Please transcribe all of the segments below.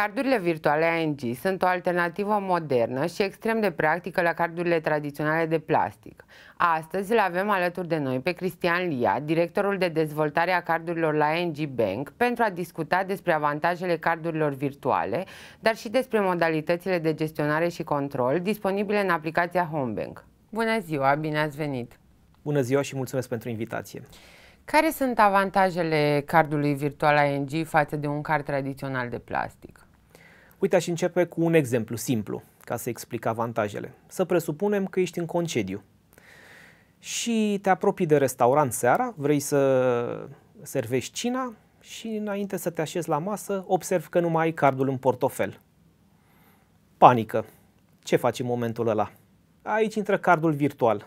Cardurile virtuale ANG sunt o alternativă modernă și extrem de practică la cardurile tradiționale de plastic. Astăzi îl avem alături de noi pe Cristian Lia, directorul de dezvoltare a cardurilor la ANG Bank, pentru a discuta despre avantajele cardurilor virtuale, dar și despre modalitățile de gestionare și control disponibile în aplicația Homebank. Bună ziua, bine ați venit! Bună ziua și mulțumesc pentru invitație! Care sunt avantajele cardului virtual ING față de un card tradițional de plastic? Uite, aș începe cu un exemplu simplu, ca să explic avantajele. Să presupunem că ești în concediu și te apropii de restaurant seara, vrei să servești cina și înainte să te așezi la masă, observ că nu mai ai cardul în portofel. Panică. Ce faci în momentul ăla? Aici intră cardul virtual.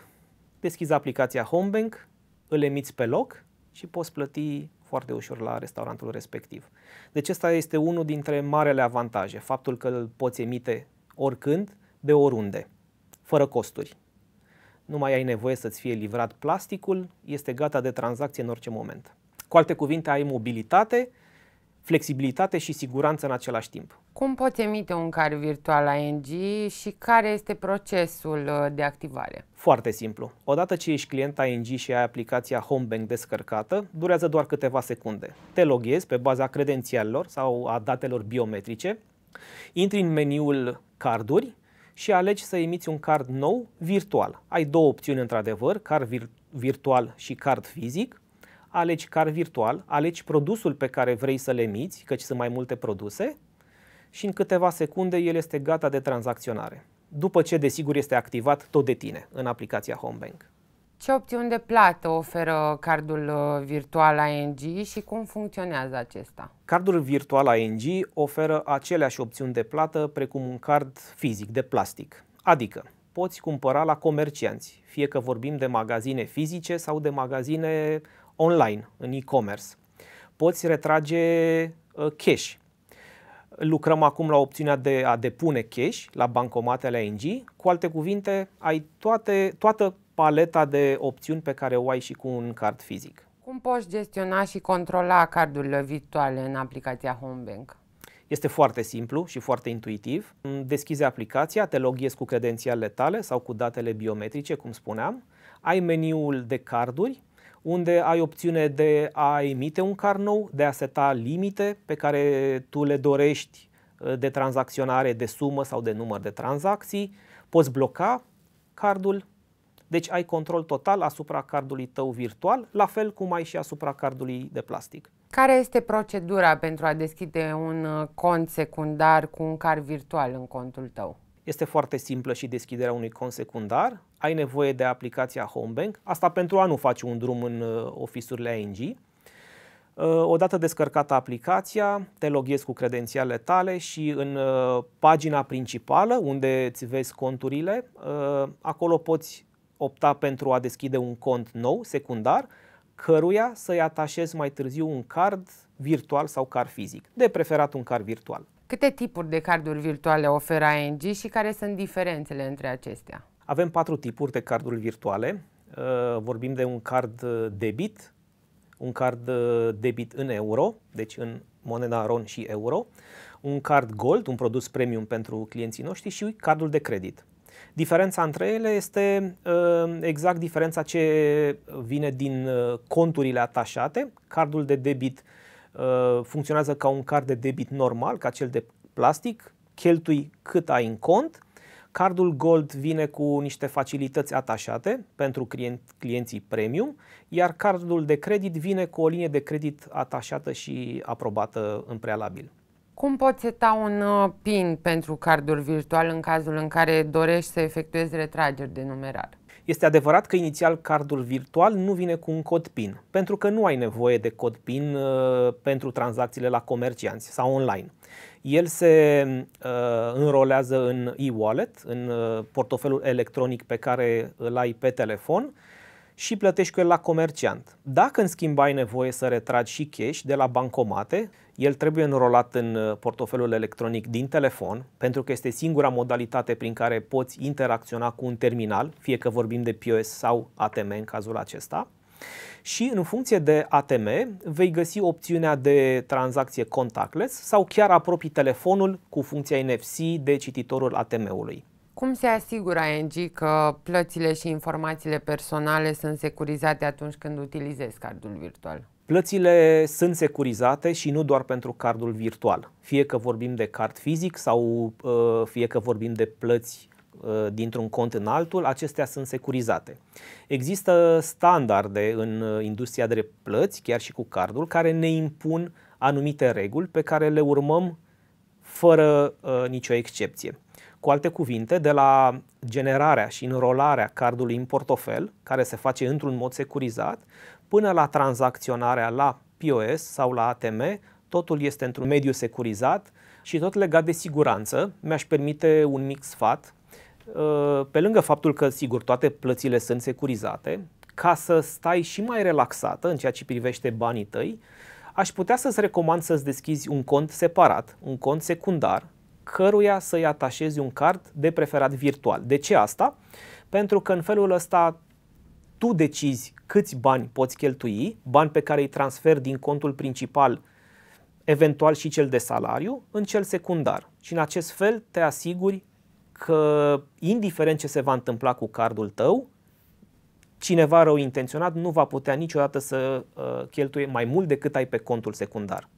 Deschizi aplicația Homebank, îl emiți pe loc și poți plăti foarte ușor la restaurantul respectiv. Deci ăsta este unul dintre marele avantaje, faptul că îl poți emite oricând, de oriunde, fără costuri. Nu mai ai nevoie să-ți fie livrat plasticul, este gata de tranzacție în orice moment. Cu alte cuvinte, ai mobilitate flexibilitate și siguranță în același timp. Cum poți emite un card virtual ING și care este procesul uh, de activare? Foarte simplu. Odată ce ești client ING și ai aplicația Homebank descărcată, durează doar câteva secunde. Te loghezi pe baza credențialelor sau a datelor biometrice, intri în meniul carduri și alegi să emiți un card nou virtual. Ai două opțiuni într-adevăr, card vir- virtual și card fizic alegi car virtual, alegi produsul pe care vrei să-l emiți, căci sunt mai multe produse, și în câteva secunde el este gata de tranzacționare. După ce, desigur, este activat tot de tine în aplicația Homebank. Ce opțiuni de plată oferă cardul uh, virtual ING și cum funcționează acesta? Cardul virtual ING oferă aceleași opțiuni de plată precum un card fizic de plastic, adică poți cumpăra la comercianți, fie că vorbim de magazine fizice sau de magazine online, în e-commerce. Poți retrage uh, cash. Lucrăm acum la opțiunea de a depune cash la bancomatele ING. Cu alte cuvinte, ai toate, toată paleta de opțiuni pe care o ai și cu un card fizic. Cum poți gestiona și controla cardurile virtuale în aplicația Homebank? Este foarte simplu și foarte intuitiv. Mm, deschizi aplicația, te loghezi cu credențialele tale sau cu datele biometrice, cum spuneam. Ai meniul de carduri, unde ai opțiune de a emite un car nou, de a seta limite pe care tu le dorești uh, de tranzacționare, de sumă sau de număr de tranzacții, poți bloca cardul, deci ai control total asupra cardului tău virtual, la fel cum ai și asupra cardului de plastic. Care este procedura pentru a deschide un uh, cont secundar cu un card virtual în contul tău? este foarte simplă și deschiderea unui cont secundar. Ai nevoie de aplicația Homebank, asta pentru a nu face un drum în uh, ofisurile ING. Uh, odată descărcată aplicația, te loghezi cu credențialele tale și în uh, pagina principală, unde îți vezi conturile, acolo poți opta pentru a deschide un cont nou, secundar, căruia să-i atașezi mai târziu un card virtual sau car fizic. De preferat un car virtual. Câte tipuri de carduri virtuale oferă ING și care sunt diferențele între acestea? Avem patru tipuri de carduri virtuale. Uh, vorbim de un card uh, debit, un card uh, debit în euro, deci în moneda RON și euro, un card gold, un produs premium pentru clienții noștri și cardul de credit. Diferența între ele este exact diferența ce vine din conturile atașate. Cardul de debit Uh, funcționează ca un card de debit normal, ca cel de plastic, cheltui cât ai în cont. Cardul Gold vine cu niște facilități atașate pentru clienții premium, iar cardul de credit vine cu o linie de credit atașată și aprobată în prealabil. Cum poți seta un uh, PIN pentru cardul virtual în cazul în care dorești să efectuezi retrageri de numerar? Este adevărat că inițial cardul virtual nu vine cu un cod PIN, pentru că nu ai nevoie de cod PIN uh, pentru tranzacțiile la comercianți sau online. El se uh, înrolează în e-wallet, în uh, portofelul electronic pe care îl ai pe telefon și plătești cu el la comerciant. Dacă, în schimb, ai nevoie să retragi și cash de la bancomate, el trebuie înrolat în uh, portofelul electronic din telefon, pentru că este singura modalitate prin care poți interacționa cu un terminal, fie că vorbim de POS sau ATM în cazul acesta. Și în funcție de ATM vei găsi opțiunea de tranzacție contactless sau chiar apropii telefonul cu funcția NFC de cititorul ATM-ului. Cum se asigură ING că plățile și informațiile personale sunt securizate atunci când utilizezi cardul virtual? Plățile sunt securizate și nu doar pentru cardul virtual, fie că vorbim de card fizic sau uh, fie că vorbim de plăți uh, dintr-un cont în altul, acestea sunt securizate. Există standarde în uh, industria de plăți, chiar și cu cardul, care ne impun anumite reguli pe care le urmăm fără uh, nicio excepție. Cu alte cuvinte, de la generarea și înrolarea cardului în portofel, care se face într-un mod securizat, până la tranzacționarea la POS sau la ATM, totul este într-un mediu securizat și tot legat de siguranță. Mi-aș permite un mix sfat. Uh, pe lângă faptul că, sigur, toate plățile sunt securizate, ca să stai și mai relaxată în ceea ce privește banii tăi, aș putea să-ți recomand să-ți deschizi un cont separat, un cont secundar, căruia să-i atașezi un card de preferat virtual. De ce asta? Pentru că în felul ăsta tu decizi câți bani poți cheltui, bani pe care îi transferi din contul principal, eventual și cel de salariu, în cel secundar. Și în acest fel te asiguri că, indiferent ce se va întâmpla cu cardul tău, cineva rău intenționat nu va putea niciodată să uh, cheltuie mai mult decât ai pe contul secundar.